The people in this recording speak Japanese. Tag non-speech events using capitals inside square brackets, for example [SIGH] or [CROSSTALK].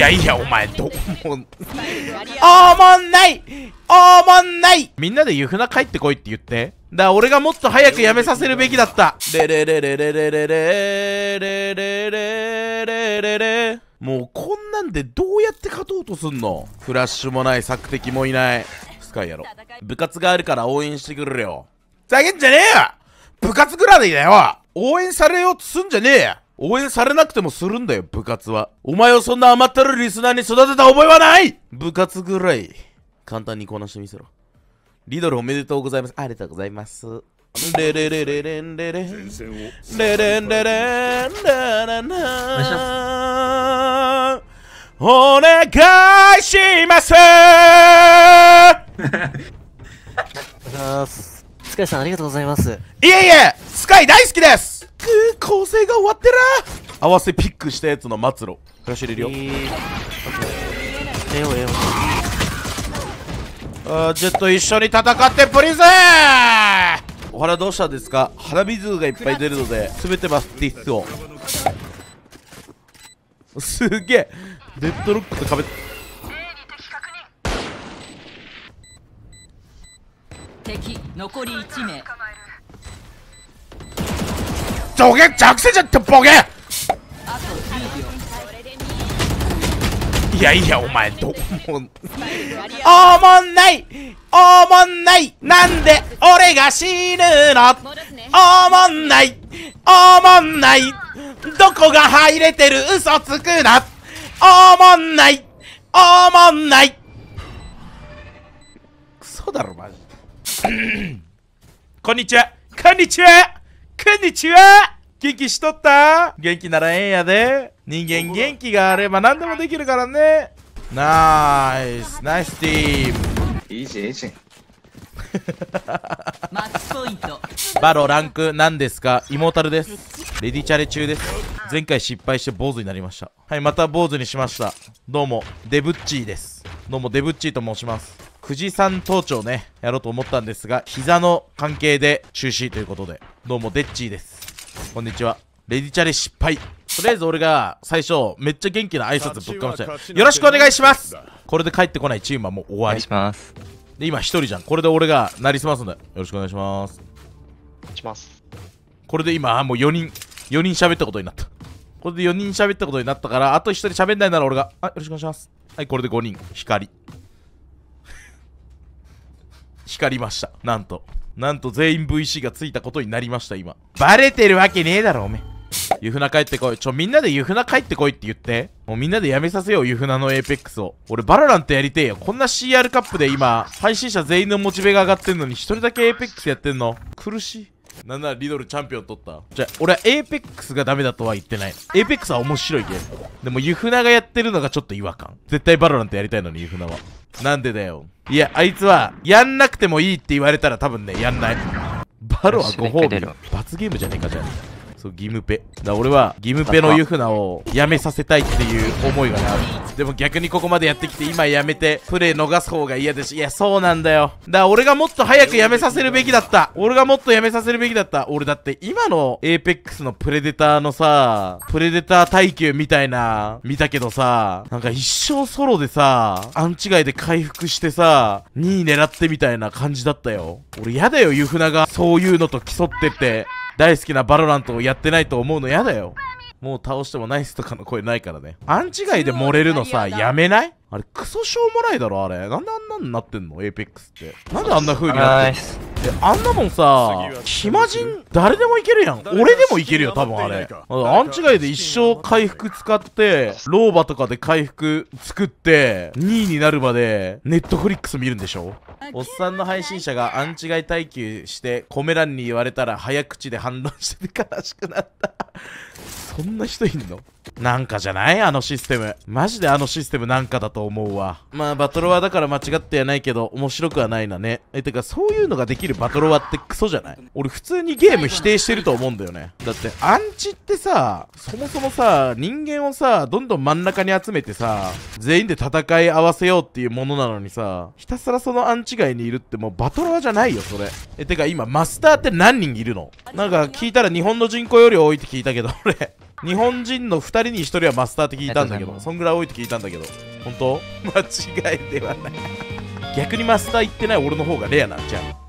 いやいやお前どうもおもんないおもんないみんなで湯船帰ってこいって言ってだから俺がもっと早くやめさせるべきだったレレレレレレレレレレレレレもうこんなんでどうやって勝とうとすんのフラッシュもない索敵もいないスカイやろ部活があるから応援してくれよふざけんじゃねえよ部活ぐらいだよ応援されようとすんじゃねえよ応援されなくてもするんだよ、部活は。お前をそんな余ったるリスナーに育てた覚えはない部活ぐらい、簡単にこなしてみせろ。リドルおめでとうございます。ありがとうございます。レレレレレンレレンレレンレレンレレラお願いしますお疲れさんありがとうございますいえいえスカイ大好きです構成が終わってら合わせピックしたやつの末路フラッシュ入れるよ、えー、えよえよあジェット一緒に戦ってプリズお腹どうしたんですか鼻水がいっぱい出るので全てまスティスをすげえデッドロックと壁敵残り1名どげ着せじゃってボケいやいやお前どもおもんないおもんないなんで俺が死ぬのおもんないおもんないどこが入れてる嘘つくなおもんないおもんないクソだろマジこんにちはこんにちはこんにちは元気しとった元気ならええんやで。人間元気があれば何でもできるからね。ナイス、ナイスティーム。いいじいいじバロランク何ですかイモータルです。レディチャレ中です。前回失敗して坊主になりました。はい、また坊主にしました。どうも、デブッチーです。どうも、デブッチーと申します。久慈さん登頂ね、やろうと思ったんですが、膝の関係で中止ということで。どうも、デッチーです。こんにちは。レディチャレ失敗。とりあえず俺が最初、めっちゃ元気な挨拶ぶっかましたよろしくお願いしますこれで帰ってこないチームはもう終わり。で、今一人じゃん。これで俺がなりすますんで。よろしくお願いします。します。これで今、もう4人、4人喋ったことになった。これで4人喋ったことになったから、あと1人喋んないなら俺が、あ、よろしくお願いします。はい、これで5人、光。[LAUGHS] 光りました。なんと。なんと全員 VC がついたことになりました今バレてるわけねえだろおめえゆふな帰ってこい。ちょ、みんなでゆふな帰ってこいって言って。もうみんなでやめさせよう、ゆふなのエーペックスを。俺、バラランてやりてえよ。こんな CR カップで今、配信者全員のモチベが上がってんのに、一人だけエーペックスやってんの。苦しい。なんならリドルチャンピオン取ったじゃ俺はエーペックスがダメだとは言ってないエーペックスは面白いゲームでもユフナがやってるのがちょっと違和感絶対バロランてやりたいのにユフナはなんでだよいやあいつはやんなくてもいいって言われたら多分ねやんないバロはご褒美罰ゲームじゃねえかじゃあそう義務ペだ俺は義務ペのユフナをやめさせたいっていう思いがあるでも逆にここまでやってきて今やめてプレー逃す方が嫌だしいやそうなんだよだから俺がもっと早くやめさせるべきだった俺がもっとやめさせるべきだった俺だって今の apex のプレデターのさプレデター耐久みたいな見たけどさなんか一生ソロでさアンチ外で回復してさ2位狙ってみたいな感じだったよ俺やだよユフナがそういうのと競ってって大好きなバロラントをやってないと思うの嫌だよ。もう倒してもナイスとかの声ないからね。ン違いで漏れるのさ、やめないあれ、クソしょうもないだろ、あれ。なんであんなんなってんのエイペックスって。なんであんな風になってんのあんなもんさ、暇人、誰でもいけるやん。俺でもいけるよ、多分あれ。あんちがいで一生回復使って、老婆とかで回復作って、2位になるまで、ネットフリックス見るんでしょおっさんの配信者がアンチ外イ耐久して、コメ欄に言われたら早口で反論してて悲しくなった。そんな人いんのなんかじゃないあのシステム。マジであのシステムなんかだと思うわ。まあ、バトロワだから間違ってやないけど、面白くはないなね。え、てか、そういうのができるバトロワってクソじゃない俺普通にゲーム否定してると思うんだよね。だって、アンチってさ、そもそもさ、人間をさ、どんどん真ん中に集めてさ、全員で戦い合わせようっていうものなのにさ、ひたすらそのアンチ外にいるってもうバトロワじゃないよ、それ。え、てか今、マスターって何人いるのなんか聞いたら日本の人口より多いって聞いたけど、俺。日本人の2人に1人はマスターって聞いたんだけどそんぐらい多いって聞いたんだけど本当 [LAUGHS] 間違いではない逆にマスター行ってない俺の方がレアなじゃん